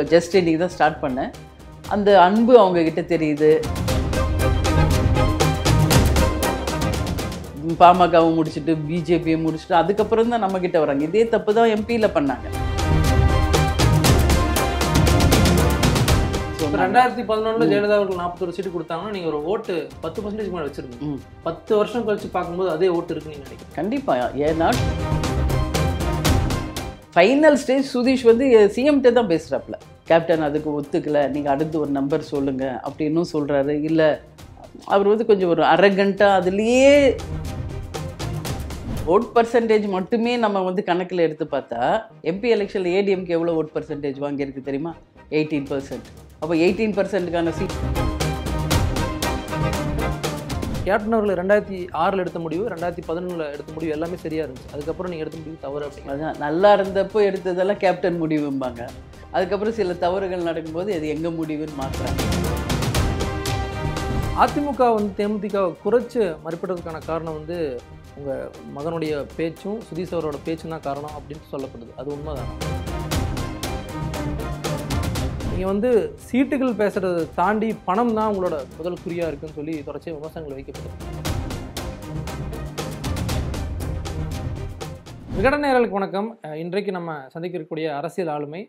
ஒரு ஜஸ்ட் இன்னைக்கு தான் ஸ்டார்ட் பண்ணேன் அந்த அன்பு அவங்க கிட்ட தெரியுது பாமகவும் முடிச்சுட்டு பிஜேபியை முடிச்சுட்டு அதுக்கப்புறம் தான் நம்மக்கிட்ட வராங்க இதே தப்பு தான் எம்பியில் பண்ணாங்க ரெண்டாயிரத்தி பதினொன்னு ஜெயலலிதா அவர்கள் ஒரு சீட்டு கொடுத்தாங்கன்னா நீங்கள் ஒரு ஓட்டு பத்து பர்சன்டேஜ் மேலே வச்சிருக்கீங்க பத்து வருஷம் கழிச்சு பார்க்கும்போது அதே ஓட்டு இருக்குன்னு நினைக்கிறேன் கண்டிப்பாக ஏன்னா ஃபைனல் ஸ்டேஜ் சுதீஷ் வந்து சிஎம்கிட்ட தான் பேசுகிறாப்புல கேப்டன் அதுக்கு ஒத்துக்கலை நீங்கள் அடுத்து ஒரு நம்பர் சொல்லுங்கள் அப்படின்னும் சொல்கிறாரு இல்லை அவர் வந்து கொஞ்சம் ஒரு அரகண்ட்டாக அதுலேயே ஓட் பர்சன்டேஜ் மட்டுமே நம்ம வந்து கணக்கில் எடுத்து பார்த்தா எம்பி எலெக்ஷனில் ஏடிஎம்க்கு எவ்வளோ ஓட் பர்சன்டேஜ் வாங்கியிருக்கு தெரியுமா எயிட்டீன் பர்சன்ட் அப்போ எயிட்டீன் பர்சன்ட்டுக்கான சீட் கேப்டன் அவர்கள் ரெண்டாயிரத்தி ஆறில் எடுத்த முடிவு ரெண்டாயிரத்தி பதினொன்றில் எடுத்த முடிவு எல்லாமே சரியாக இருந்துச்சு அதுக்கப்புறம் நீங்கள் எடுத்த முடிவு தவறு அப்படிங்க நல்லா இருந்தப்போ எடுத்ததெல்லாம் கேப்டன் முடிவும்பாங்க அதுக்கப்புறம் சில தவறுகள் நடக்கும்போது அது எங்கே முடிவுன்னு மாற்றுறாங்க அதிமுக வந்து தேமுதிக குறைச்சி மறுப்பிட்டதுக்கான காரணம் வந்து உங்கள் மகனுடைய பேச்சும் சுதீஷ் அவரோட பேச்சும் தான் காரணம் அப்படின்னு சொல்லப்படுது அது உண்மைதான் நீங்கள் வந்து சீட்டுகள் பேசுகிறத தாண்டி பணம் தான் உங்களோட முதல் குறியாக இருக்குன்னு சொல்லி தொடர்ச்சியாக விமர்சனங்கள் வைக்கப்படுது விகட நேரலுக்கு வணக்கம் இன்றைக்கு நம்ம சந்திக்க இருக்கக்கூடிய அரசியல் ஆளுமை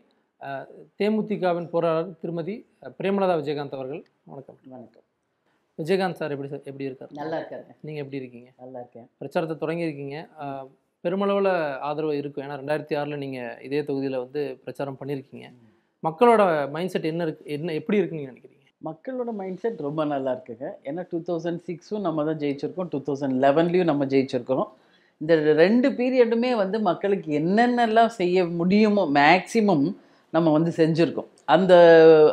தேமுதிகவின் போராளர் திருமதி பிரேமலதா விஜயகாந்த் அவர்கள் வணக்கம் வணக்கம் விஜயகாந்த் சார் எப்படி சார் எப்படி இருக்கார் நல்லா இருக்காரு நீங்கள் எப்படி இருக்கீங்க நல்லா இருக்கேன் பிரச்சாரத்தை தொடங்கியிருக்கீங்க பெருமளவில் ஆதரவு இருக்கும் ஏன்னா ரெண்டாயிரத்தி ஆறில் நீங்கள் இதே தொகுதியில் வந்து பிரச்சாரம் பண்ணியிருக்கீங்க மக்களோட மைண்ட் செட் என்ன இருக்கு என்ன எப்படி இருக்குன்னு நீங்கள் நினைக்கிறீங்க மக்களோட மைண்ட் செட் ரொம்ப நல்லா இருக்குங்க ஏன்னா டூ தௌசண்ட் சிக்ஸும் நம்ம தான் ஜெயிச்சிருக்கோம் டூ தௌசண்ட் லெவன்லையும் நம்ம ஜெயிச்சிருக்கிறோம் இந்த ரெண்டு பீரியடுமே வந்து மக்களுக்கு என்னென்னலாம் செய்ய முடியுமோ மேக்சிமம் நம்ம வந்து செஞ்சுருக்கோம் அந்த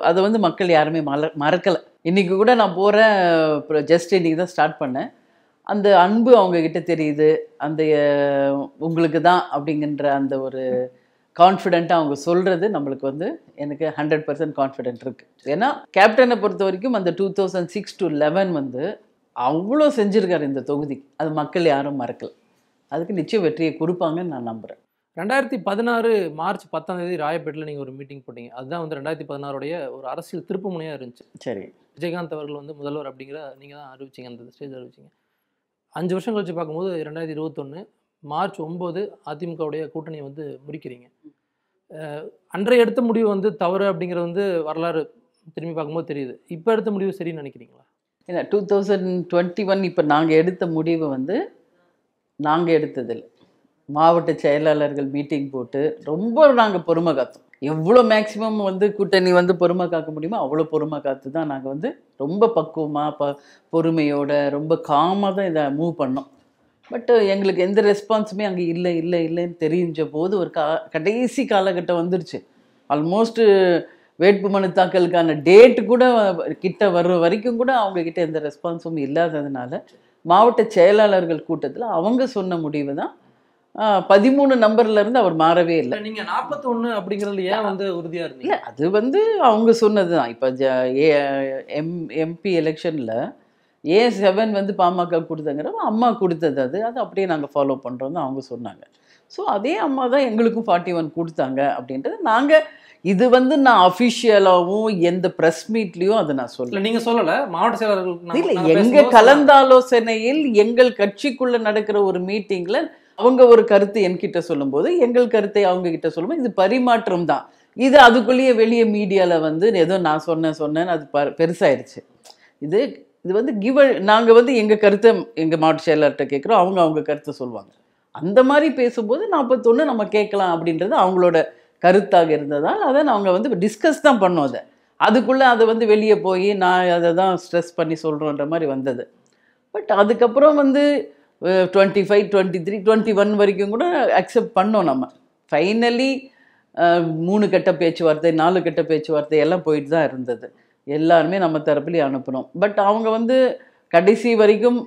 அதை வந்து மக்கள் யாருமே மல மறக்கலை இன்றைக்கி கூட நான் போகிறேன் இப்போ ஜஸ்ட் இன்றைக்கி தான் ஸ்டார்ட் பண்ணேன் அந்த அன்பு அவங்கக்கிட்ட தெரியுது அந்த உங்களுக்கு தான் அப்படிங்கிற அந்த ஒரு கான்ஃபிடென்ட்டாக அவங்க சொல்கிறது நம்மளுக்கு வந்து எனக்கு ஹண்ட்ரட் பர்சன்ட் கான்ஃபிடென்ட் இருக்குது ஏன்னா கேப்டனை பொறுத்த வரைக்கும் அந்த two thousand six to eleven வந்து அவ்வளோ செஞ்சுருக்காரு இந்த தொகுதி அது மக்கள் யாரும் மறக்கல அதுக்கு நிச்சயம் வெற்றியை கொடுப்பாங்கன்னு நான் நம்புகிறேன் ரெண்டாயிரத்தி பதினாறு மார்ச் பத்தாம் தேதி ராயப்பேட்டில் நீங்கள் ஒரு மீட்டிங் போட்டீங்க அதுதான் வந்து ரெண்டாயிரத்தி பதினாறுடைய ஒரு அரசியல் திருப்புமுனையாக இருந்துச்சு சரி விஜயகாந்த் அவர்கள் வந்து முதல்வர் அப்படிங்கிற நீங்கள் தான் அறிவிச்சிங்க அந்த ஸ்டேஜ் அறிவிச்சிங்க அஞ்சு வருஷம் கழிச்சு பார்க்கும்போது ரெண்டாயிரத்தி இருபத்தொன்று மார்ச் ஒம்பது அதிமுகவுடைய கூட்டணியை வந்து முடிக்கிறீங்க அன்றைய எடுத்த முடிவு வந்து தவறு அப்படிங்கிறது வந்து வரலாறு திரும்பி பார்க்கும்போது தெரியுது இப்போ எடுத்த முடிவு சரின்னு நினைக்கிறீங்களா இல்லை டூ தௌசண்ட் டுவெண்ட்டி ஒன் இப்போ நாங்கள் எடுத்த முடிவு வந்து நாங்கள் எடுத்ததில் மாவட்ட செயலாளர்கள் மீட்டிங் போட்டு ரொம்ப நாங்கள் பொறுமை காத்தோம் எவ்வளோ மேக்சிமம் வந்து கூட்டணி வந்து பொறுமை காக்க முடியுமோ அவ்வளோ பொறுமை காத்து தான் நாங்கள் வந்து ரொம்ப பக்குவமாக ப பொறுமையோட ரொம்ப காமாக தான் இதை மூவ் பண்ணோம் பட் எங்களுக்கு எந்த ரெஸ்பான்ஸுமே அங்கே இல்லை இல்லை இல்லைன்னு தெரிஞ்ச போது ஒரு கா கடைசி காலகட்டம் வந்துருச்சு ஆல்மோஸ்ட் வேட்பு மனு தாக்கலுக்கான டேட்டு கூட கிட்ட வர்ற வரைக்கும் கூட அவங்கக்கிட்ட எந்த ரெஸ்பான்ஸும் இல்லாததுனால மாவட்ட செயலாளர்கள் கூட்டத்தில் அவங்க சொன்ன முடிவு தான் பதிமூணு நம்பர்ல இருந்து அவர் மாறவே இல்லை நீங்கள் நாற்பத்தொன்று அப்படிங்கிறது ஏன் வந்து உறுதியா இருந்தீங்க அது வந்து அவங்க சொன்னது தான் இப்போ எம் எம்பி எலெக்ஷனில் ஏன் செவன் வந்து பாமக கொடுத்தாங்கிறப்ப அம்மா கொடுத்தது அது அது அப்படியே நாங்கள் ஃபாலோ பண்ணுறோம்னு அவங்க சொன்னாங்க ஸோ அதே அம்மா தான் எங்களுக்கும் ஃபார்ட்டி ஒன் கொடுத்தாங்க அப்படின்றது நாங்கள் இது வந்து நான் அஃபிஷியலாகவும் எந்த ப்ரெஸ் மீட்லேயும் அதை நான் சொல்லலை நீங்கள் சொல்லலை மாவட்ட செயலாளர்கள் இல்லை எங்கள் கலந்தாலோசனையில் எங்கள் கட்சிக்குள்ளே நடக்கிற ஒரு மீட்டிங்கில் அவங்க ஒரு கருத்து என்கிட்ட சொல்லும்போது எங்கள் கருத்தை அவங்க கிட்ட சொல்லும்போது இது பரிமாற்றம் தான் இது அதுக்குள்ளேயே வெளியே மீடியாவில் வந்து ஏதோ நான் சொன்னேன் சொன்னேன்னு அது ப பெருசாயிருச்சு இது இது வந்து கிவ நாங்கள் வந்து எங்கள் கருத்தை எங்கள் மாவட்ட செயலாளர்கிட்ட கேட்குறோம் அவங்க அவங்க கருத்தை சொல்லுவாங்க அந்த மாதிரி பேசும்போது நாற்பத்தொன்று நம்ம கேட்கலாம் அப்படின்றது அவங்களோட கருத்தாக இருந்ததால் அதை நாங்கள் வந்து டிஸ்கஸ் தான் பண்ணோம் அதை அதுக்குள்ளே அதை வந்து வெளியே போய் நான் அதை தான் ஸ்ட்ரெஸ் பண்ணி சொல்கிறோன்ற மாதிரி வந்தது பட் அதுக்கப்புறம் வந்து twenty five twenty three twenty one வரைக்கும் கூட அக்செப்ட் பண்ணோம் நம்ம ஃபைனலி மூணு கட்ட பேச்சுவார்த்தை நாலு கட்ட பேச்சுவார்த்தை எல்லாம் போயிட்டு தான் இருந்தது எல்லாருமே நம்ம தரப்புலேயே அனுப்புகிறோம் பட் அவங்க வந்து கடைசி வரைக்கும்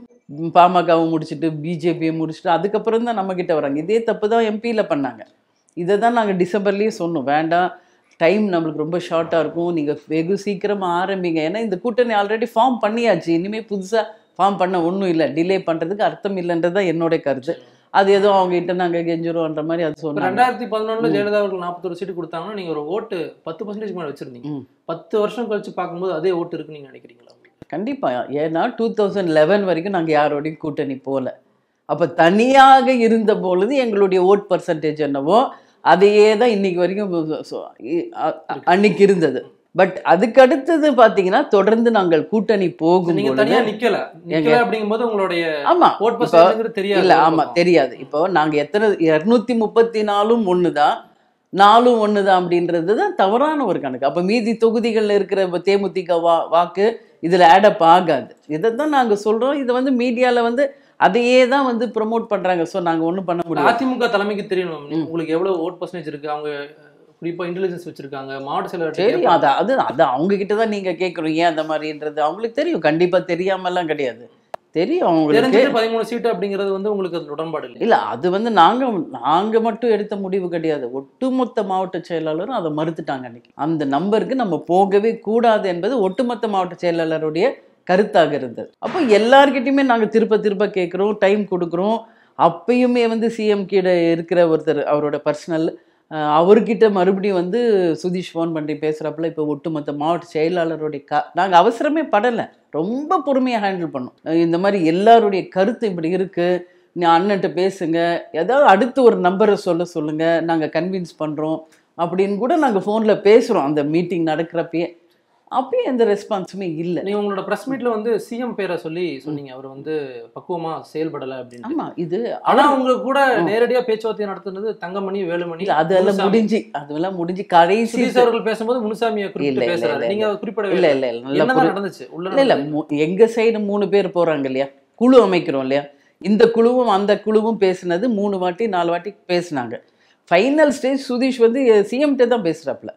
பாமகவை முடிச்சுட்டு பிஜேபியை முடிச்சுட்டு அதுக்கப்புறம் தான் நம்மக்கிட்ட வராங்க இதே தப்பு தான் எம்பியில் பண்ணாங்க இதை தான் நாங்கள் டிசம்பர்லேயே சொன்னோம் வேண்டாம் டைம் நம்மளுக்கு ரொம்ப ஷார்ட்டாக இருக்கும் நீங்கள் வெகு சீக்கிரமாக ஆரம்பிங்க ஏன்னா இந்த கூட்டணி ஆல்ரெடி ஃபார்ம் பண்ணியாச்சு இனிமேல் புதுசாக ஃபார்ம் பண்ண ஒன்றும் இல்லை டிலே பண்ணுறதுக்கு அர்த்தம் இல்லைன்றது தான் என்னோடைய கருத்து அது எதுவும் அவங்க கிட்ட நாங்கள் கெஞ்சிருவோன்ற மாதிரி அது சொன்னோம் ரெண்டாயிரத்தி பதினொன்றுல ஜெயலலிதா அவர்கள் நாற்பத்தொரு சீட்டு கொடுத்தாங்கன்னா நீங்கள் ஒரு ஓட்டு பத்து பர்சன்டேஜ் மேலே வச்சிருந்தீங்க பத்து வருஷம் கழிச்சு பார்க்கும்போது அதே ஓட்டு இருக்குன்னு நீங்கள் நினைக்கிறீங்களா கண்டிப்பாக ஏன்னா டூ தௌசண்ட் லெவன் வரைக்கும் நாங்கள் யாரோடையும் கூட்டணி போகல அப்போ தனியாக இருந்த பொழுது எங்களுடைய ஓட் பர்சன்டேஜ் என்னவோ அதையே தான் இன்னைக்கு வரைக்கும் அன்னைக்கு இருந்தது பட் அதுக்கு அடுத்தது பாத்தீங்கன்னா தொடர்ந்து நாங்கள் கூட்டணி போகும் நீங்க தனியா நிக்கல நிக்கல அப்படிங்கும்போது உங்களுடைய ஆமா தெரியாது இல்ல ஆமா தெரியாது இப்போ நாங்க எத்தனை இருநூத்தி முப்பத்தி நாலும் ஒண்ணுதான் நாலும் ஒண்ணுதான் அப்படின்றது தான் தவறான ஒரு கணக்கு அப்ப மீதி தொகுதிகள்ல இருக்கிற தேமுதிக வா வாக்கு இதுல ஆடப் ஆகாது இதை தான் நாங்க சொல்றோம் இதை வந்து மீடியால வந்து அதையே தான் வந்து ப்ரமோட் பண்றாங்க ஸோ நாங்க ஒன்றும் பண்ண முடியாது அதிமுக தலைமைக்கு தெரியணும் உங்களுக்கு எவ்வளவு ஓட் பர்சன்டேஜ் இருக்கு அவங்க குறிப்பாக இன்டெலிஜென்ஸ் வச்சுருக்காங்க மாவட்ட செயலர் அதை அது அது அது கிட்ட தான் நீங்கள் கேட்குறீங்க அந்த மாதிரின்றது அவங்களுக்கு தெரியும் கண்டிப்பாக எல்லாம் கிடையாது தெரியும் அவங்களுக்கு பதிமூணு சீட்டு அப்படிங்கிறது வந்து உங்களுக்கு அது உடன்பாடு இல்லை இல்லை அது வந்து நாங்கள் நாங்கள் மட்டும் எடுத்த முடிவு கிடையாது ஒட்டுமொத்த மாவட்ட செயலாளரும் அதை மறுத்துட்டாங்க அன்னைக்கு அந்த நம்பருக்கு நம்ம போகவே கூடாது என்பது ஒட்டுமொத்த மாவட்ட செயலாளருடைய கருத்தாக இருந்தது அப்போ எல்லார்கிட்டையுமே நாங்கள் திருப்ப திருப்ப கேட்குறோம் டைம் கொடுக்குறோம் அப்பயுமே வந்து சிஎம் கீழே இருக்கிற ஒருத்தர் அவரோட பர்சனல் அவர்கிட்ட மறுபடியும் வந்து சுதீஷ் ஃபோன் பண்ணி பேசுகிறப்பல இப்போ ஒட்டுமொத்த மாவட்ட செயலாளருடைய க நாங்கள் அவசரமே படலை ரொம்ப பொறுமையாக ஹேண்டில் பண்ணோம் இந்த மாதிரி எல்லாருடைய கருத்து இப்படி இருக்குது நீ அண்ணன்ட்ட பேசுங்க ஏதாவது அடுத்து ஒரு நம்பரை சொல்ல சொல்லுங்கள் நாங்கள் கன்வின்ஸ் பண்ணுறோம் அப்படின்னு கூட நாங்கள் ஃபோனில் பேசுகிறோம் அந்த மீட்டிங் நடக்கிறப்பயே அப்பயும் எந்த ரெஸ்பான்ஸுமே இல்லை நீ உங்களோட ப்ரெஸ் மீட்டில் வந்து சிஎம் பேரை சொல்லி சொன்னீங்க அவர் வந்து பக்குவமாக செயல்படலை அப்படின்னு ஆமாம் இது ஆனால் அவங்க கூட நேரடியாக பேச்சுவார்த்தை நடத்துனது தங்கமணி வேலுமணி அதெல்லாம் முடிஞ்சு அதெல்லாம் முடிஞ்சு கடைசி அவர்கள் பேசும்போது முனுசாமியை குறிப்பிட்டு பேசுறாரு நீங்கள் குறிப்பிட இல்லை இல்லை இல்லை நடந்துச்சு உள்ள இல்லை எங்க சைடு மூணு பேர் போகிறாங்க இல்லையா குழு அமைக்கிறோம் இல்லையா இந்த குழுவும் அந்த குழுவும் பேசினது மூணு வாட்டி நாலு வாட்டி பேசினாங்க ஃபைனல் ஸ்டேஜ் சுதீஷ் வந்து சிஎம்கிட்ட தான் பேசுகிறாப்புல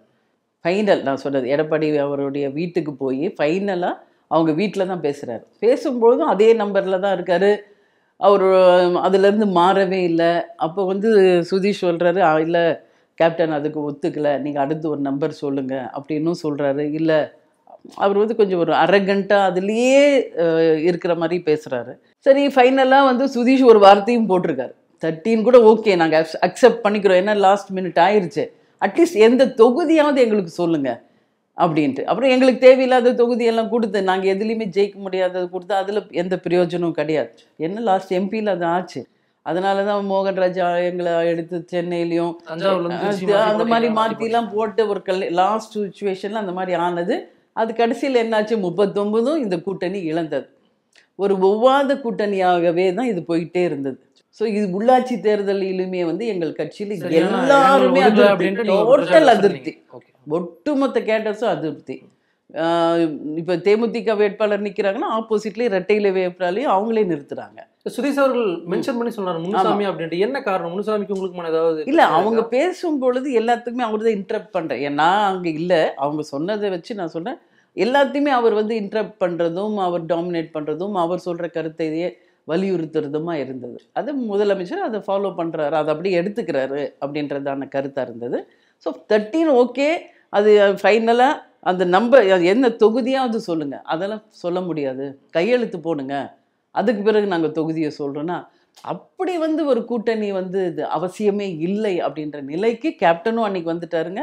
ஃபைனல் நான் சொல்கிறது எடப்பாடி அவருடைய வீட்டுக்கு போய் ஃபைனலாக அவங்க வீட்டில் தான் பேசுகிறாரு பேசும்பொழுதும் அதே நம்பரில் தான் இருக்கார் அவர் அதுலேருந்து மாறவே இல்லை அப்போ வந்து சுதீஷ் சொல்கிறாரு இல்லை கேப்டன் அதுக்கு ஒத்துக்கலை நீங்கள் அடுத்து ஒரு நம்பர் சொல்லுங்கள் அப்படின்னும் சொல்கிறாரு இல்லை அவர் வந்து கொஞ்சம் ஒரு அரகண்ட்டாக அதுலேயே இருக்கிற மாதிரி பேசுகிறாரு சரி ஃபைனலாக வந்து சுதீஷ் ஒரு வார்த்தையும் போட்டிருக்காரு தேர்ட்டின் கூட ஓகே நாங்கள் அக்செப்ட் பண்ணிக்கிறோம் ஏன்னா லாஸ்ட் மினிட் ஆயிடுச்சு அட்லீஸ்ட் எந்த தொகுதியாவது எங்களுக்கு சொல்லுங்கள் அப்படின்ட்டு அப்புறம் எங்களுக்கு தேவையில்லாத தொகுதியெல்லாம் கொடுத்து நாங்கள் எதுலேயுமே ஜெயிக்க முடியாதது கொடுத்து அதில் எந்த பிரயோஜனமும் கிடையாது என்ன லாஸ்ட் எம்பியில் அது ஆச்சு அதனால தான் மோகன் ராஜா எங்களை எடுத்து சென்னையிலையும் அந்த மாதிரி மாற்றிலாம் போட்டு ஒரு கல் லாஸ்ட் சுச்சுவேஷனில் அந்த மாதிரி ஆனது அது கடைசியில் என்னாச்சு முப்பத்தொம்பதும் இந்த கூட்டணி இழந்தது ஒரு ஒவ்வாத கூட்டணியாகவே தான் இது போயிட்டே இருந்தது ஸோ இது உள்ளாட்சி தேர்தலிலுமே வந்து எங்கள் கட்சியில் எல்லாருமே டோட்டல் அதிருப்தி ஒட்டுமொத்த கேட்டர்ஸும் அதிருப்தி இப்போ தேமுதிக வேட்பாளர் நிற்கிறாங்கன்னா ஆப்போசிட்லேயே இரட்டையில வேட்பாளையும் அவங்களே நிறுத்துறாங்க சுதீஷ் அவர்கள் மென்ஷன் பண்ணி சொன்னார் முனுசாமி அப்படின்ட்டு என்ன காரணம் முனுசாமிக்கு உங்களுக்கு ஏதாவது இல்லை அவங்க பேசும் பொழுது எல்லாத்துக்குமே அவர் தான் இன்ட்ரப்ட் பண்ணுறேன் நான் அங்கே இல்லை அவங்க சொன்னதை வச்சு நான் சொன்னேன் எல்லாத்தையுமே அவர் வந்து இன்ட்ரப்ட் பண்ணுறதும் அவர் டாமினேட் பண்ணுறதும் அவர் சொல்கிற கருத்தையே வலியுறுத்துறதுமா இருந்தது அது முதலமைச்சர் அதை ஃபாலோ பண்ணுறாரு அதை அப்படியே எடுத்துக்கிறாரு அப்படின்றதான கருத்தாக இருந்தது ஸோ தேர்ட்டீன் ஓகே அது ஃபைனலாக அந்த நம்பர் என்ன தொகுதியாவது சொல்லுங்கள் அதெல்லாம் சொல்ல முடியாது கையெழுத்து போடுங்க அதுக்கு பிறகு நாங்கள் தொகுதியை சொல்கிறோன்னா அப்படி வந்து ஒரு கூட்டணி வந்து இது அவசியமே இல்லை அப்படின்ற நிலைக்கு கேப்டனும் அன்னைக்கு வந்துட்டாருங்க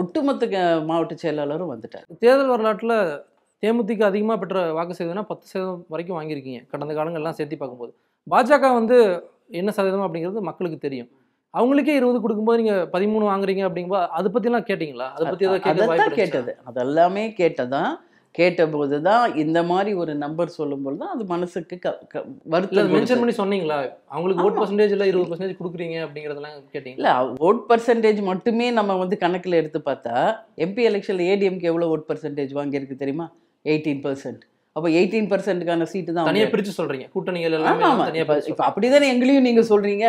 ஒட்டுமொத்த மாவட்ட செயலாளரும் வந்துட்டார் தேர்தல் வரலாற்றில் தேமுதிக அதிகமாக பெற்ற வாக்கு சதவீதம்னா பத்து சதவீதம் வரைக்கும் வாங்கியிருக்கீங்க கடந்த காலங்கள்லாம் சேர்த்து பார்க்கும்போது பாஜக வந்து என்ன சதவீதம் அப்படிங்கிறது மக்களுக்கு தெரியும் அவங்களுக்கே இருபது கொடுக்கும்போது நீங்கள் பதிமூணு வாங்குறீங்க அப்படிங்கும்போது அதை பற்றிலாம் கேட்டிங்களா அதை பத்தி ஏதாவது கேட்டது அதெல்லாமே கேட்டதான் கேட்டபோது தான் இந்த மாதிரி ஒரு நம்பர் சொல்லும்போது தான் அது மனசுக்கு வருத்தம் மென்ஷன் பண்ணி சொன்னீங்களா அவங்களுக்கு ஓட் பர்சன்டேஜ் இல்லை இருபது பர்சன்டேஜ் கொடுக்குறீங்க அப்படிங்கிறதெல்லாம் கேட்டீங்க இல்லை ஓட் பர்சன்டேஜ் மட்டுமே நம்ம வந்து கணக்கில் எடுத்து பார்த்தா எம்பி எலெக்ஷனில் ஏடிஎம்க்கு எவ்வளோ ஓட் பர்சன்டேஜ் வாங்கியிருக்கு தெரியுமா எயிட்டீன் பர்சன்ட் அப்போ எயிட்டீன் பர்சன்ட்டுக்கான சீட்டு தான் தனியாக பிரித்து சொல்கிறீங்க கூட்டணிகள் எல்லாம் இப்போ அப்படி தானே எங்களையும் நீங்கள் சொல்கிறீங்க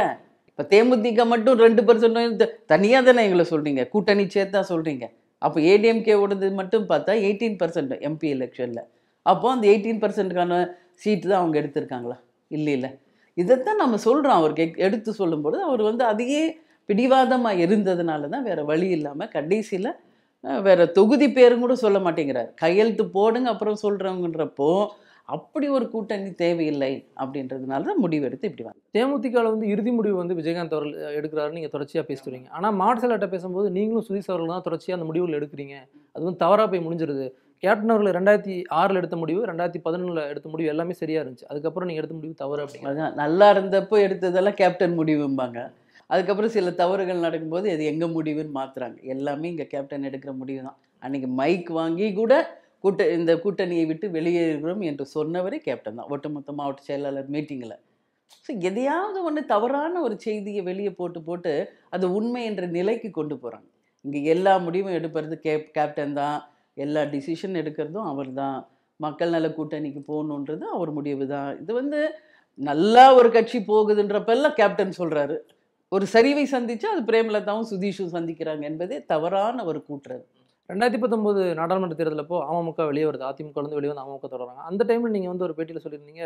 இப்போ தேமுதிக மட்டும் ரெண்டு பர்சன்ட் தனியாக தானே எங்களை சொல்கிறீங்க கூட்டணி சேர்த்தா சொல்கிறீங்க அப்போ ஏடிஎம்கே ஓடுது மட்டும் பார்த்தா எயிட்டீன் பர்சன்ட் எம்பி எலெக்ஷனில் அப்போது அந்த எயிட்டீன் பர்சன்ட்டுக்கான சீட்டு தான் அவங்க எடுத்திருக்காங்களா இல்லை இல்லை இதைத்தான் நம்ம சொல்கிறோம் அவருக்கு எடுத்து சொல்லும்பொழுது அவர் வந்து அதையே பிடிவாதமாக இருந்ததுனால தான் வேறு வழி இல்லாமல் கடைசியில் வேறு தொகுதி பேரும் கூட சொல்ல மாட்டேங்கிறார் கையெழுத்து போடுங்க அப்புறம் சொல்கிறவங்கன்றப்போ அப்படி ஒரு கூட்டணி தேவையில்லை அப்படின்றதுனால தான் முடிவெடுத்து இப்படி வாங்க தேமுதிகவில் வந்து இறுதி முடிவு வந்து விஜயகாந்த் அவர்கள் எடுக்கிறாரு நீங்கள் தொடர்ச்சியாக பேசுகிறீங்க ஆனால் மார்சலாட்ட பேசும்போது நீங்களும் சுதீஷ் அவர்கள் தான் தொடர்ச்சியாக அந்த முடிவில் எடுக்கிறீங்க அது வந்து தவறாக போய் முடிஞ்சிருது கேப்டன் அவர்கள் ரெண்டாயிரத்தி ஆறில் எடுத்த முடிவு ரெண்டாயிரத்தி பதினொன்றில் எடுத்த முடிவு எல்லாமே சரியாக இருந்துச்சு அதுக்கப்புறம் நீங்கள் எடுத்த முடிவு தவறு அப்படிங்கிறது நல்லா இருந்தப்போ எடுத்ததெல்லாம் கேப்டன் முடிவும்பாங்க அதுக்கப்புறம் சில தவறுகள் நடக்கும்போது அது எங்கள் முடிவுன்னு மாற்றுறாங்க எல்லாமே இங்கே கேப்டன் எடுக்கிற முடிவு தான் அன்றைக்கி மைக் வாங்கி கூட கூட்ட இந்த கூட்டணியை விட்டு வெளியேறுகிறோம் என்று சொன்னவரே கேப்டன் தான் ஒட்டுமொத்த மாவட்ட செயலாளர் மீட்டிங்கில் ஸோ எதையாவது ஒன்று தவறான ஒரு செய்தியை வெளியே போட்டு போட்டு அது உண்மை என்ற நிலைக்கு கொண்டு போகிறாங்க இங்கே எல்லா முடிவும் எடுப்பது கேப் கேப்டன் தான் எல்லா டிசிஷன் எடுக்கிறதும் அவர் தான் மக்கள் நல கூட்டணிக்கு போகணுன்றது அவர் முடிவு தான் இது வந்து நல்லா ஒரு கட்சி போகுதுன்றப்பெல்லாம் கேப்டன் சொல்கிறாரு ஒரு சரிவை சந்தித்து அது பிரேமலதாவும் சுதீஷும் சந்திக்கிறாங்க என்பதே தவறான ஒரு கூற்று ரெண்டாயிரத்தி பத்தொம்போது நாடாளுமன்ற தேர்தலப்போ அமமுக வெளியே வருது அதிமுக வந்து வெளியே வந்து அமமுக தொடர்றாங்க அந்த டைமில் நீங்கள் வந்து ஒரு பேட்டியில் சொல்லியிருந்தீங்க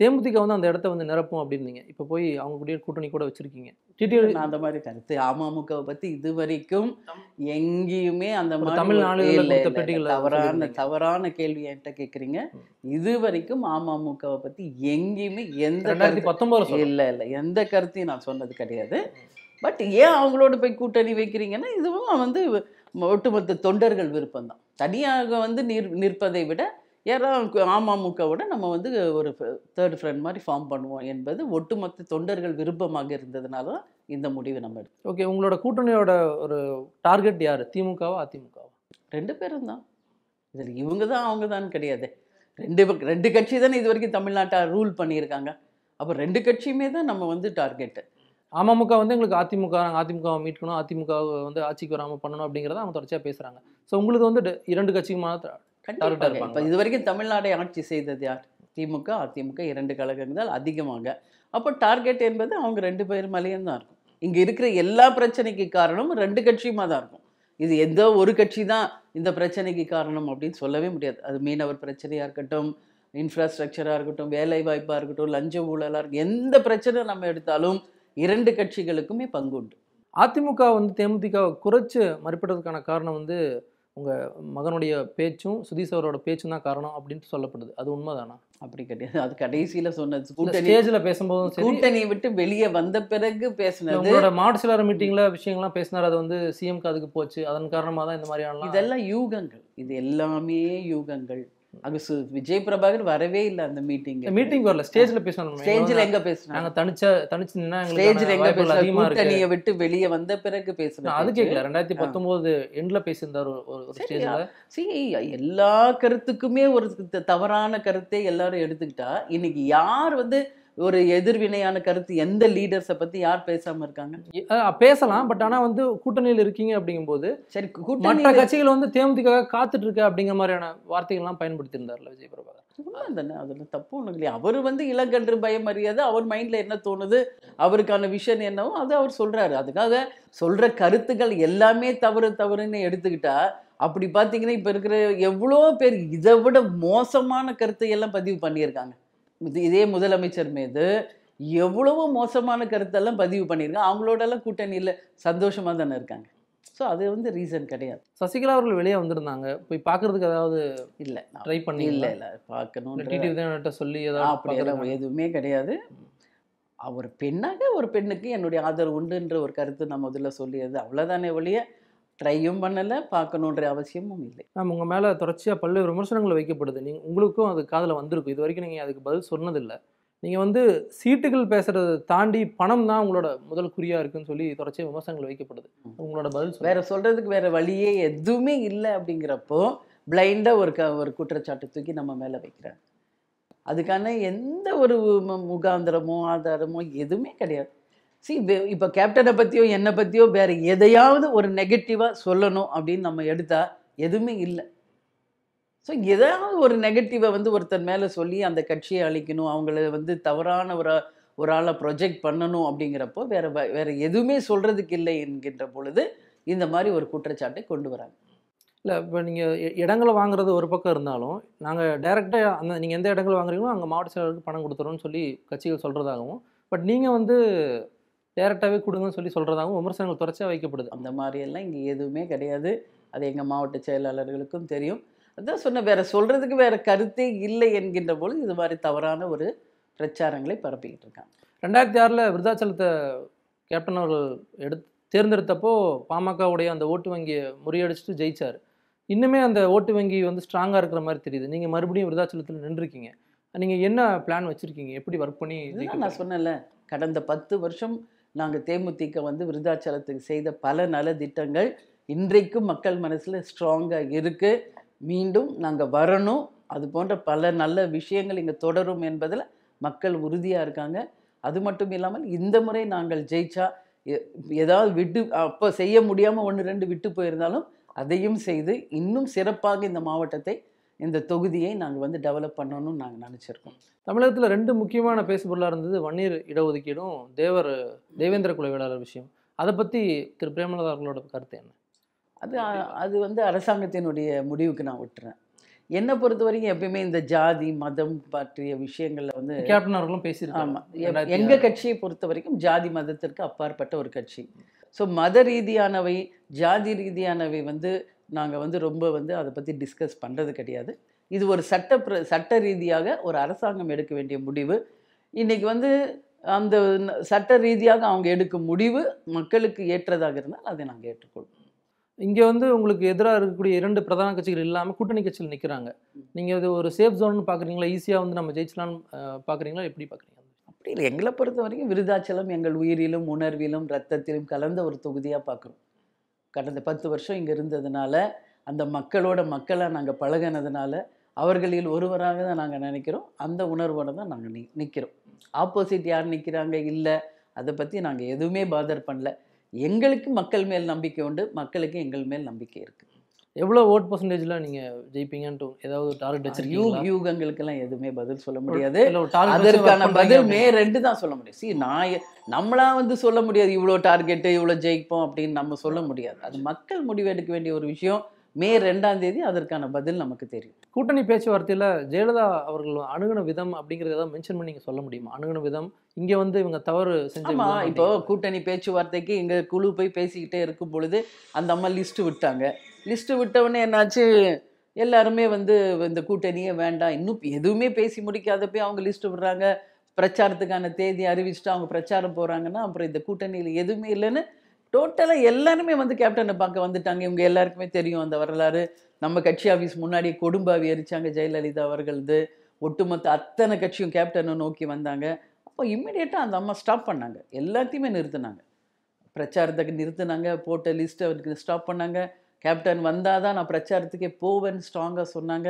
தேமுதிக வந்து அந்த இடத்த வந்து நிரப்பும் அப்படின்னு இப்போ போய் அவங்க கூட கூட்டணி கூட வச்சிருக்கீங்க அந்த மாதிரி கருத்து அமமுகவை பத்தி இது வரைக்கும் எங்கேயுமே அந்த தமிழ்நாடு தவறான தவறான கேள்வி என்கிட்ட கேக்குறீங்க இது வரைக்கும் அமமுகவை பத்தி எங்கேயுமே எந்த கருத்து பத்தொன்பது இல்ல இல்ல எந்த கருத்தையும் நான் சொன்னது கிடையாது பட் ஏன் அவங்களோட போய் கூட்டணி வைக்கிறீங்கன்னா இதுவும் வந்து ஒட்டுமொத்த தொண்டர்கள் விருப்பம்தான் தனியாக வந்து நிற் நிற்பதை விட யாராவது அமமுகவோட நம்ம வந்து ஒரு தேர்ட் ஃப்ரெண்ட் மாதிரி ஃபார்ம் பண்ணுவோம் என்பது ஒட்டுமொத்த தொண்டர்கள் விருப்பமாக இருந்ததுனால தான் இந்த முடிவு நம்ம எடுத்தோம் ஓகே உங்களோட கூட்டணியோட ஒரு டார்கெட் யார் திமுகவா அதிமுகவா ரெண்டு பேரும் தான் இதில் இவங்க தான் அவங்க தான் கிடையாது ரெண்டு ரெண்டு கட்சி தானே இது வரைக்கும் தமிழ்நாட்டை ரூல் பண்ணியிருக்காங்க அப்போ ரெண்டு கட்சியுமே தான் நம்ம வந்து டார்கெட்டு அமமுக வந்து எங்களுக்கு அதிமுக நாங்கள் அதிமுகவை மீட்கணும் அதிமுக வந்து ஆட்சிக்கு வராமல் பண்ணணும் அப்படிங்கிறத அவங்க தொடர்ச்சியாக பேசுகிறாங்க ஸோ உங்களுக்கு வந்து இரண்டு கட்சிக்குமான கண்டிப்பாக இப்போ இது வரைக்கும் தமிழ்நாடை ஆட்சி செய்தது யார் திமுக அதிமுக இரண்டு கழகங்கள் அதிகமாக அப்போ டார்கெட் என்பது அவங்க ரெண்டு பேர் மேலேயும் தான் இருக்கும் இங்கே இருக்கிற எல்லா பிரச்சனைக்கு காரணம் ரெண்டு கட்சியுமாக தான் இருக்கும் இது எந்த ஒரு கட்சி தான் இந்த பிரச்சனைக்கு காரணம் அப்படின்னு சொல்லவே முடியாது அது மீனவர் பிரச்சனையாக இருக்கட்டும் இன்ஃப்ராஸ்ட்ரக்சராக இருக்கட்டும் வேலை வாய்ப்பாக இருக்கட்டும் லஞ்ச ஊழலாக இருக்கட்டும் எந்த பிரச்சனை நம்ம எடுத்தாலும் இரண்டு கட்சிகளுக்குமே பங்கு உண்டு அதிமுக வந்து தேமுதிக குறைச்சி மறுப்பிடுறதுக்கான காரணம் வந்து உங்கள் மகனுடைய பேச்சும் சுதீஷ் அவரோட பேச்சும் தான் காரணம் அப்படின்ட்டு சொல்லப்படுது அது உண்மைதானா அப்படி கிடையாது அது கடைசியில் சொன்னது ஸ்டேஜில் பேசும்போது கூட்டணியை கூட்டணி விட்டு வெளியே வந்த பிறகு பேசினது உங்களோட மாவட்ட மீட்டிங்கில் விஷயங்கள்லாம் பேசினார் அது வந்து சிஎம்க்கு அதுக்கு போச்சு அதன் காரணமாக தான் இந்த மாதிரியான இதெல்லாம் யூகங்கள் இது எல்லாமே யூகங்கள் அங்கே விஜய் பிரபாகர் வரவே இல்லை அந்த மீட்டிங் மீட்டிங் வரல ஸ்டேஜ்ல பேசணும் ஸ்டேஜ்ல எங்க பேசணும் நாங்க தனிச்ச தனிச்சு ஸ்டேஜ்ல எங்க பேசலாம் கூட்டணியை விட்டு வெளியே வந்த பிறகு பேசணும் அது கேட்கல ரெண்டாயிரத்தி பத்தொன்பது எண்ட்ல பேசியிருந்தார் ஒரு ஸ்டேஜ்ல சி எல்லா கருத்துக்குமே ஒரு தவறான கருத்தை எல்லாரும் எடுத்துக்கிட்டா இன்னைக்கு யார் வந்து ஒரு எதிர்வினையான கருத்து எந்த லீடர்ஸை பத்தி யார் பேசாம இருக்காங்க பேசலாம் பட் ஆனா வந்து கூட்டணியில் இருக்கீங்க அப்படிங்கும்போது சரி மற்ற கட்சிகள் வந்து தேமுதிக காத்துட்டு இருக்க அப்படிங்கிற மாதிரியான வார்த்தைகள்லாம் பயன்படுத்தியிருந்தார்ல விஜய் பிரபாகர் உண்மை தானே அதில் தப்பு ஒண்ணு இல்லையா அவர் வந்து இளங்கன்று பயம் அறியாது அவர் மைண்ட்ல என்ன தோணுது அவருக்கான விஷன் என்னவோ அது அவர் சொல்றாரு அதுக்காக சொல்ற கருத்துக்கள் எல்லாமே தவறு தவறுன்னு எடுத்துக்கிட்டா அப்படி பாத்தீங்கன்னா இப்ப இருக்கிற எவ்வளோ பேர் இதை விட மோசமான கருத்தை எல்லாம் பதிவு பண்ணியிருக்காங்க இதே முதலமைச்சர் மீது எவ்வளவோ மோசமான கருத்தெல்லாம் பதிவு பண்ணியிருக்காங்க அவங்களோடலாம் கூட்டணியில் சந்தோஷமாக தானே இருக்காங்க ஸோ அது வந்து ரீசன் கிடையாது சசிகலா அவர்கள் வெளியே வந்திருந்தாங்க போய் பார்க்கறதுக்கு ஏதாவது இல்லை ட்ரை பண்ணி இல்லை இல்லை பார்க்கணும் சொல்லி ஏதாவது அப்படியெல்லாம் எதுவுமே கிடையாது அவர் பெண்ணாக ஒரு பெண்ணுக்கு என்னுடைய ஆதரவு உண்டுன்ற ஒரு கருத்து நான் முதல்ல சொல்லியது அவ்வளோதானே வழியை ட்ரையும் பண்ணலை பார்க்கணுன்ற அவசியமும் இல்லை மேம் உங்கள் மேலே தொடர்ச்சியாக பல்வேறு விமர்சனங்கள் வைக்கப்படுது நீங்கள் உங்களுக்கும் அது காதில் வந்திருக்கும் இது வரைக்கும் நீங்கள் அதுக்கு பதில் சொன்னதில்லை நீங்கள் வந்து சீட்டுகள் பேசுகிறத தாண்டி பணம் தான் உங்களோட முதல் குறியாக இருக்குன்னு சொல்லி தொடர்ச்சியாக விமர்சனங்கள் வைக்கப்படுது உங்களோட பதில் வேறு சொல்கிறதுக்கு வேறு வழியே எதுவுமே இல்லை அப்படிங்கிறப்போ பிளைண்டாக ஒரு க ஒரு குற்றச்சாட்டு தூக்கி நம்ம மேலே வைக்கிறாங்க அதுக்கான எந்த ஒரு முகாந்திரமோ ஆதாரமோ எதுவுமே கிடையாது சி இப்போ கேப்டனை பற்றியோ என்னை பற்றியோ வேறு எதையாவது ஒரு நெகட்டிவாக சொல்லணும் அப்படின்னு நம்ம எடுத்தால் எதுவுமே இல்லை ஸோ எதாவது ஒரு நெகட்டிவை வந்து ஒருத்தர் மேலே சொல்லி அந்த கட்சியை அழிக்கணும் அவங்கள வந்து தவறான ஒரு ஒரு ஆளை ப்ரொஜெக்ட் பண்ணணும் அப்படிங்கிறப்போ வேறு வேறு எதுவுமே சொல்கிறதுக்கு இல்லை என்கின்ற பொழுது இந்த மாதிரி ஒரு குற்றச்சாட்டை கொண்டு வராங்க இல்லை இப்போ நீங்கள் இடங்களை வாங்குறது ஒரு பக்கம் இருந்தாலும் நாங்கள் டைரெக்டாக அந்த நீங்கள் எந்த இடங்கள் வாங்குறீங்களோ அங்கே மாவட்ட செயலருக்கு பணம் கொடுத்துறோம்னு சொல்லி கட்சிகள் சொல்கிறதாகவும் பட் நீங்கள் வந்து டேரெக்டாகவே கொடுங்கன்னு சொல்லி சொல்கிறதாகவும் விமர்சனங்கள் தொடர்ச்சியாக வைக்கப்படுது அந்த மாதிரியெல்லாம் இங்கே எதுவுமே கிடையாது அது எங்கள் மாவட்ட செயலாளர்களுக்கும் தெரியும் அதான் சொன்ன வேறு சொல்கிறதுக்கு வேறு கருத்தே இல்லை என்கின்ற போது இது மாதிரி தவறான ஒரு பிரச்சாரங்களை பரப்பிக்கிட்டு இருக்காங்க ரெண்டாயிரத்தி ஆறில் விருதாச்சலத்தை கேப்டன் அவர்கள் எடுத்து தேர்ந்தெடுத்தப்போ பாமகவுடைய அந்த ஓட்டு வங்கியை முறியடிச்சுட்டு ஜெயிச்சார் இன்னுமே அந்த ஓட்டு வங்கி வந்து ஸ்ட்ராங்காக இருக்கிற மாதிரி தெரியுது நீங்கள் மறுபடியும் விருதாச்சலத்தில் நின்றுருக்கீங்க நீங்கள் என்ன பிளான் வச்சுருக்கீங்க எப்படி ஒர்க் பண்ணி நான் சொன்னேன்ல கடந்த பத்து வருஷம் நாங்கள் தேமுதிக வந்து விருதாச்சலத்துக்கு செய்த பல நல திட்டங்கள் இன்றைக்கும் மக்கள் மனசில் ஸ்ட்ராங்காக இருக்குது மீண்டும் நாங்கள் வரணும் அது போன்ற பல நல்ல விஷயங்கள் இங்கே தொடரும் என்பதில் மக்கள் உறுதியாக இருக்காங்க அது மட்டும் இல்லாமல் இந்த முறை நாங்கள் ஜெயிச்சா ஏதாவது விட்டு அப்போ செய்ய முடியாமல் ஒன்று ரெண்டு விட்டு போயிருந்தாலும் அதையும் செய்து இன்னும் சிறப்பாக இந்த மாவட்டத்தை இந்த தொகுதியை நாங்கள் வந்து டெவலப் பண்ணணும்னு நாங்கள் நினச்சிருக்கோம் தமிழகத்தில் ரெண்டு முக்கியமான பேசுபொருளாக இருந்தது வன்னியர் இடஒதுக்கீடும் தேவர் தேவேந்திர வேளாளர் விஷயம் அதை பற்றி திரு பிரேமலதா அவர்களோட கருத்து என்ன அது அது வந்து அரசாங்கத்தினுடைய முடிவுக்கு நான் விட்டுறேன் என்னை பொறுத்த வரைக்கும் எப்பயுமே இந்த ஜாதி மதம் பற்றிய விஷயங்களில் வந்து கேப்டன் அவர்களும் பேசியிருக்காங்க ஆமாம் எங்கள் கட்சியை பொறுத்த வரைக்கும் ஜாதி மதத்திற்கு அப்பாற்பட்ட ஒரு கட்சி ஸோ மத ரீதியானவை ஜாதி ரீதியானவை வந்து நாங்கள் வந்து ரொம்ப வந்து அதை பற்றி டிஸ்கஸ் பண்ணுறது கிடையாது இது ஒரு சட்ட சட்ட ரீதியாக ஒரு அரசாங்கம் எடுக்க வேண்டிய முடிவு இன்றைக்கி வந்து அந்த சட்ட ரீதியாக அவங்க எடுக்கும் முடிவு மக்களுக்கு ஏற்றதாக இருந்தால் அதை நாங்கள் ஏற்றுக்கொள்வோம் இங்கே வந்து உங்களுக்கு எதிராக இருக்கக்கூடிய இரண்டு பிரதான கட்சிகள் இல்லாமல் கூட்டணி கட்சிகள் நிற்கிறாங்க நீங்கள் இது ஒரு சேஃப் ஜோன்னு பார்க்குறீங்களா ஈஸியாக வந்து நம்ம ஜெயிச்சலான்னு பார்க்குறீங்களா எப்படி பார்க்குறீங்க அப்படி இல்லை எங்களை பொறுத்த வரைக்கும் விருதாச்சலம் எங்கள் உயிரிலும் உணர்விலும் ரத்தத்திலும் கலந்த ஒரு தொகுதியாக பார்க்குறோம் கடந்த பத்து வருஷம் இங்கே இருந்ததுனால அந்த மக்களோட மக்களாக நாங்கள் பழகினதுனால அவர்களில் ஒருவராக தான் நாங்கள் நினைக்கிறோம் அந்த உணர்வோடு தான் நாங்கள் நி நிற்கிறோம் ஆப்போசிட் யார் நிற்கிறாங்க இல்லை அதை பற்றி நாங்கள் எதுவுமே பாதர் பண்ணல எங்களுக்கு மக்கள் மேல் நம்பிக்கை உண்டு மக்களுக்கு எங்கள் மேல் நம்பிக்கை இருக்குது எவ்வளோ ஓட் பர்சன்டேஜில் நீங்கள் ஜெயிப்பீங்கன்ட்டு ஏதாவது ஒரு டார்கெட் வச்சிருக்கீங்க யூகங்களுக்கெல்லாம் எதுவுமே பதில் சொல்ல முடியாது அதற்கான பதில் மே ரெண்டு தான் சொல்ல முடியும் சி நான் நம்மளா வந்து சொல்ல முடியாது இவ்வளோ டார்கெட்டு இவ்வளோ ஜெயிப்போம் அப்படின்னு நம்ம சொல்ல முடியாது அது மக்கள் முடிவெடுக்க வேண்டிய ஒரு விஷயம் மே ரெண்டாம் தேதி அதற்கான பதில் நமக்கு தெரியும் கூட்டணி பேச்சுவார்த்தையில் ஜெயலலிதா அவர்கள் அணுகுன விதம் அப்படிங்கிறத ஏதாவது மென்ஷன் பண்ணி நீங்கள் சொல்ல முடியுமா அணுகுன விதம் இங்கே வந்து இவங்க தவறு செஞ்சுமா இப்போ கூட்டணி பேச்சுவார்த்தைக்கு இங்கே குழு போய் பேசிக்கிட்டே இருக்கும் பொழுது அந்த அம்மா லிஸ்ட்டு விட்டாங்க லிஸ்ட்டு விட்டவுடனே என்னாச்சு எல்லாருமே வந்து இந்த கூட்டணியே வேண்டாம் இன்னும் எதுவுமே பேசி முடிக்காத போய் அவங்க லிஸ்ட்டு விடுறாங்க பிரச்சாரத்துக்கான தேதி அறிவிச்சுட்டு அவங்க பிரச்சாரம் போகிறாங்கன்னா அப்புறம் இந்த கூட்டணியில் எதுவுமே இல்லைன்னு டோட்டலாக எல்லாருமே வந்து கேப்டனை பார்க்க வந்துட்டாங்க இவங்க எல்லாருக்குமே தெரியும் அந்த வரலாறு நம்ம கட்சி ஆஃபீஸ் முன்னாடி கொடும்பாவி அரிச்சாங்க ஜெயலலிதா அவர்களது ஒட்டுமொத்த அத்தனை கட்சியும் கேப்டனை நோக்கி வந்தாங்க அப்போ இம்மிடியேட்டாக அந்த அம்மா ஸ்டாப் பண்ணாங்க எல்லாத்தையுமே நிறுத்தினாங்க பிரச்சாரத்துக்கு நிறுத்தினாங்க போட்ட லிஸ்ட்டை அவருக்கு ஸ்டாப் பண்ணாங்க கேப்டன் வந்தால் தான் நான் பிரச்சாரத்துக்கே போவேன் ஸ்ட்ராங்காக சொன்னாங்க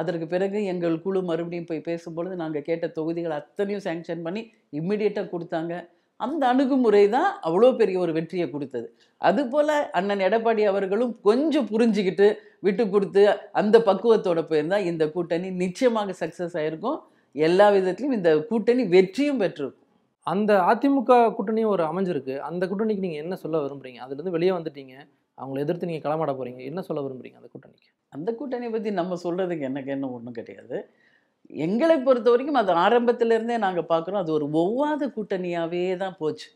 அதற்கு பிறகு எங்கள் குழு மறுபடியும் போய் பேசும்பொழுது நாங்கள் கேட்ட தொகுதிகள் அத்தனையும் சேங்ஷன் பண்ணி இம்மிடியேட்டாக கொடுத்தாங்க அந்த அணுகுமுறை தான் அவ்வளோ பெரிய ஒரு வெற்றியை கொடுத்தது அதுபோல் அண்ணன் எடப்பாடி அவர்களும் கொஞ்சம் புரிஞ்சுக்கிட்டு விட்டு கொடுத்து அந்த பக்குவத்தோடு போயிருந்தால் இந்த கூட்டணி நிச்சயமாக சக்ஸஸ் ஆகிருக்கும் எல்லா விதத்துலையும் இந்த கூட்டணி வெற்றியும் பெற்றிருக்கும் அந்த அதிமுக கூட்டணியும் ஒரு அமைஞ்சிருக்கு அந்த கூட்டணிக்கு நீங்கள் என்ன சொல்ல விரும்புகிறீங்க அதுலேருந்து வெளியே வந்துட்டீங்க அவங்களை எதிர்த்து நீங்கள் களமாட போகிறீங்க என்ன சொல்ல விரும்புகிறீங்க அந்த கூட்டணிக்கு அந்த கூட்டணியை பற்றி நம்ம சொல்கிறதுக்கு எனக்கு என்ன ஒன்றும் கிடையாது எங்களை பொறுத்த வரைக்கும் அது ஆரம்பத்திலேருந்தே நாங்கள் பார்க்குறோம் அது ஒரு ஒவ்வாத கூட்டணியாகவே தான் போச்சு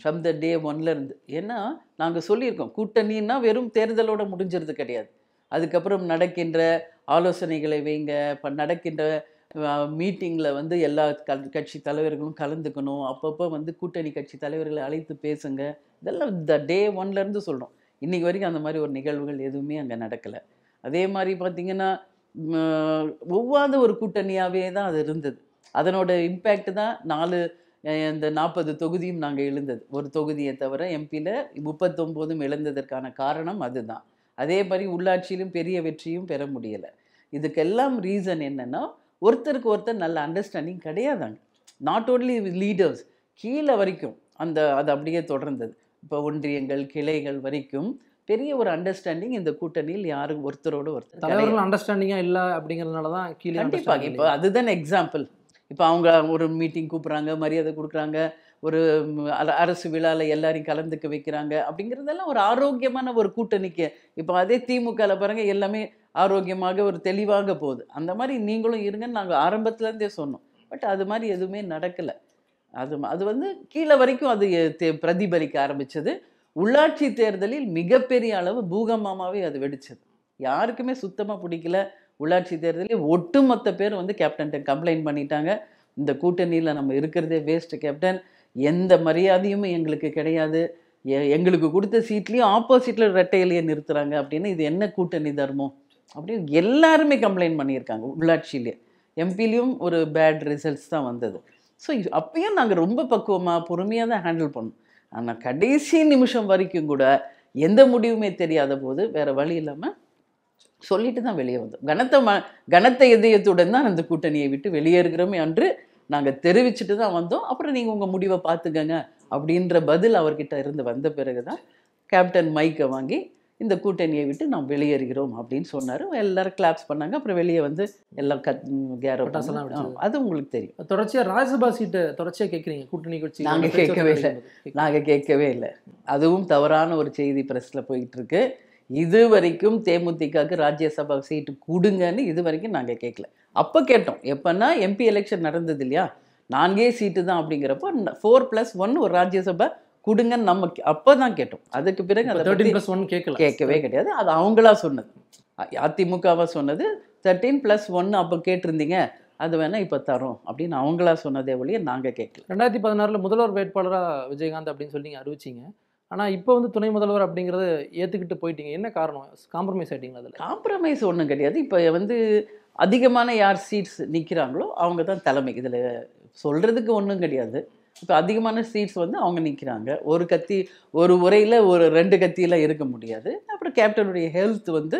ஃப்ரம் த டே ஒன்லேருந்து ஏன்னா நாங்கள் சொல்லியிருக்கோம் கூட்டணின்னா வெறும் தேர்தலோடு முடிஞ்சிருது கிடையாது அதுக்கப்புறம் நடக்கின்ற ஆலோசனைகளை வைங்க இப்போ நடக்கின்ற மீட்டிங்கில் வந்து எல்லா கட்சி தலைவர்களும் கலந்துக்கணும் அப்பப்போ வந்து கூட்டணி கட்சி தலைவர்களை அழைத்து பேசுங்க இதெல்லாம் த டே ஒன்லேருந்து சொல்கிறோம் இன்றைக்கி வரைக்கும் அந்த மாதிரி ஒரு நிகழ்வுகள் எதுவுமே அங்கே நடக்கலை அதே மாதிரி பார்த்திங்கன்னா ஒவ்வாத ஒரு கூட்டணியாகவே தான் அது இருந்தது அதனோட இம்பேக்ட் தான் நாலு இந்த நாற்பது தொகுதியும் நாங்கள் எழுந்தது ஒரு தொகுதியை தவிர எம்பியில் முப்பத்தொம்போதும் எழுந்ததற்கான காரணம் அதுதான் அதே மாதிரி உள்ளாட்சியிலும் பெரிய வெற்றியும் பெற முடியலை இதுக்கெல்லாம் ரீசன் என்னென்னா ஒருத்தருக்கு ஒருத்தர் நல்ல அண்டர்ஸ்டாண்டிங் கிடையாதாங்க நாட் ஓன்லி லீடர்ஸ் கீழே வரைக்கும் அந்த அது அப்படியே தொடர்ந்தது இப்போ ஒன்றியங்கள் கிளைகள் வரைக்கும் பெரிய ஒரு அண்டர்ஸ்டாண்டிங் இந்த கூட்டணியில் யாரும் ஒருத்தரோடு ஒருத்தர் தலைவர்கள் அண்டர்ஸ்டாண்டிங்காக இல்லை அப்படிங்கிறதுனால தான் கீழே கண்டிப்பாக இப்போ அதுதான் எக்ஸாம்பிள் இப்போ அவங்க ஒரு மீட்டிங் கூப்பிட்றாங்க மரியாதை கொடுக்குறாங்க ஒரு அரசு விழாவில் எல்லாரையும் கலந்துக்க வைக்கிறாங்க அப்படிங்கிறதெல்லாம் ஒரு ஆரோக்கியமான ஒரு கூட்டணிக்கு இப்போ அதே திமுகவில் பாருங்கள் எல்லாமே ஆரோக்கியமாக ஒரு தெளிவாக போகுது அந்த மாதிரி நீங்களும் இருங்கன்னு நாங்கள் ஆரம்பத்துலேருந்தே சொன்னோம் பட் அது மாதிரி எதுவுமே நடக்கலை அது அது வந்து கீழே வரைக்கும் அது பிரதிபலிக்க ஆரம்பித்தது உள்ளாட்சி தேர்தலில் மிகப்பெரிய அளவு பூகமாமாவே அது வெடிச்சது யாருக்குமே சுத்தமாக பிடிக்கல உள்ளாட்சி தேர்தலில் ஒட்டுமொத்த பேர் வந்து கேப்டன்ட்ட கம்ப்ளைண்ட் பண்ணிட்டாங்க இந்த கூட்டணியில் நம்ம இருக்கிறதே வேஸ்ட்டு கேப்டன் எந்த மரியாதையும் எங்களுக்கு கிடையாது எங்களுக்கு கொடுத்த சீட்லேயும் ஆப்போசிட்டில் ரெட்டையிலேயே நிறுத்துகிறாங்க அப்படின்னு இது என்ன கூட்டணி தர்மம் அப்படின்னு எல்லாருமே கம்ப்ளைண்ட் பண்ணியிருக்காங்க உள்ளாட்சியிலே எம்பிலையும் ஒரு பேட் ரிசல்ட்ஸ் தான் வந்தது ஸோ அப்பயும் நாங்கள் ரொம்ப பக்குவமாக பொறுமையாக தான் ஹேண்டில் பண்ணோம் ஆனால் கடைசி நிமிஷம் வரைக்கும் கூட எந்த முடிவுமே தெரியாத போது வேறு வழி இல்லாமல் சொல்லிட்டு தான் வெளியே வந்தோம் கனத்த ம கனத்த இதயத்துடன் தான் அந்த கூட்டணியை விட்டு வெளியேறுகிறோமே அன்று நாங்கள் தெரிவிச்சுட்டு தான் வந்தோம் அப்புறம் நீங்கள் உங்கள் முடிவை பார்த்துக்கங்க அப்படின்ற பதில் அவர்கிட்ட இருந்து வந்த பிறகு தான் கேப்டன் மைக்கை வாங்கி இந்த கூட்டணியை விட்டு நாம் வெளியேறுகிறோம் அப்படின்னு சொன்னார் எல்லாரும் கிளாப்ஸ் பண்ணாங்க அப்புறம் வெளியே வந்து எல்லாம் கத் கேரட்டாசெல்லாம் அது உங்களுக்கு தெரியும் தொடர்ச்சியாக ராஜபா சீட்டை தொடர்ச்சியாக கேட்குறீங்க கூட்டணி கட்சி நாங்கள் கேட்கவே இல்லை நாங்கள் கேட்கவே இல்லை அதுவும் தவறான ஒரு செய்தி போயிட்டு போயிட்டுருக்கு இது வரைக்கும் தேமுதிகவுக்கு ராஜ்யசபா சீட்டு கொடுங்கன்னு இது வரைக்கும் நாங்கள் கேட்கல அப்போ கேட்டோம் எப்போன்னா எம்பி எலெக்ஷன் நடந்தது இல்லையா நான்கே சீட்டு தான் அப்படிங்கிறப்போ ஃபோர் ப்ளஸ் ஒன் ஒரு ராஜ்யசபா கொடுங்கன்னு நம்ம அப்போ தான் கேட்டோம் அதுக்கு பிறகு அதை தேர்ட்டின் ப்ளஸ் ஒன் கேட்கல கேட்கவே கிடையாது அது அவங்களா சொன்னது அதிமுகவாக சொன்னது தேர்ட்டீன் ப்ளஸ் ஒன்று அப்போ கேட்டிருந்தீங்க அது வேணால் இப்போ தரோம் அப்படின்னு அவங்களா சொன்னதே ஒழிய நாங்கள் கேட்கல ரெண்டாயிரத்தி பதினாறில் முதல்வர் வேட்பாளராக விஜயகாந்த் அப்படின்னு சொல்லி நீங்கள் அறிவிச்சிங்க ஆனால் இப்போ வந்து துணை முதல்வர் அப்படிங்கிறத ஏற்றுக்கிட்டு போயிட்டீங்க என்ன காரணம் காம்ப்ரமைஸ் ஆகிட்டீங்க அதில் காம்ப்ரமைஸ் ஒன்றும் கிடையாது இப்போ வந்து அதிகமான யார் சீட்ஸ் நிற்கிறாங்களோ அவங்க தான் தலைமை இதில் சொல்கிறதுக்கு ஒன்றும் கிடையாது இப்போ அதிகமான சீட்ஸ் வந்து அவங்க நிற்கிறாங்க ஒரு கத்தி ஒரு உரையில் ஒரு ரெண்டு கத்தியெல்லாம் இருக்க முடியாது அப்புறம் கேப்டனுடைய ஹெல்த் வந்து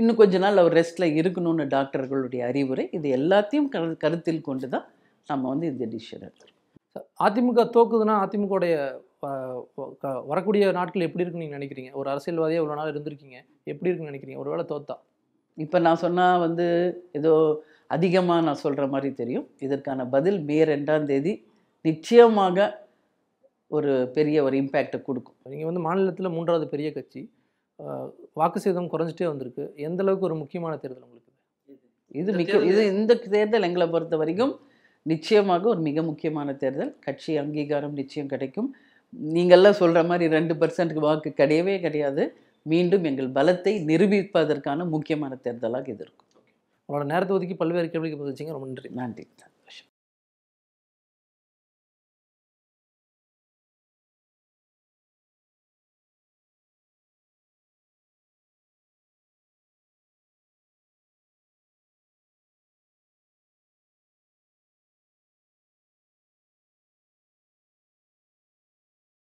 இன்னும் கொஞ்ச நாள் அவர் ரெஸ்ட்டில் இருக்கணும்னு டாக்டர்களுடைய அறிவுரை இது எல்லாத்தையும் கரு கருத்தில் கொண்டு தான் நம்ம வந்து இந்த டிஷன் எடுத்துருக்கோம் அதிமுக தோக்குதுன்னா அதிமுகவுடைய வரக்கூடிய நாட்கள் எப்படி இருக்குன்னு நீங்கள் நினைக்கிறீங்க ஒரு அரசியல்வாதியாக இவ்வளோ நாள் இருந்திருக்கீங்க எப்படி இருக்குன்னு நினைக்கிறீங்க ஒரு வேளை தோத்தா இப்போ நான் சொன்னால் வந்து ஏதோ அதிகமாக நான் சொல்கிற மாதிரி தெரியும் இதற்கான பதில் மே ரெண்டாம் தேதி நிச்சயமாக ஒரு பெரிய ஒரு இம்பேக்டை கொடுக்கும் நீங்கள் வந்து மாநிலத்தில் மூன்றாவது பெரிய கட்சி வாக்கு சேதம் குறைஞ்சிட்டே வந்திருக்கு எந்த அளவுக்கு ஒரு முக்கியமான தேர்தல் உங்களுக்கு இது மிக இது இந்த தேர்தல் எங்களை பொறுத்த வரைக்கும் நிச்சயமாக ஒரு மிக முக்கியமான தேர்தல் கட்சி அங்கீகாரம் நிச்சயம் கிடைக்கும் நீங்கள்லாம் சொல்கிற மாதிரி ரெண்டு பர்சன்ட்டுக்கு வாக்கு கிடையவே கிடையாது மீண்டும் எங்கள் பலத்தை நிரூபிப்பதற்கான முக்கியமான தேர்தலாக இது இருக்கும் உங்களோட நேரத்தை ஒதுக்கி பல்வேறு கேள்விக்கு பதிச்சிங்க ரொம்ப நன்றி நன்றி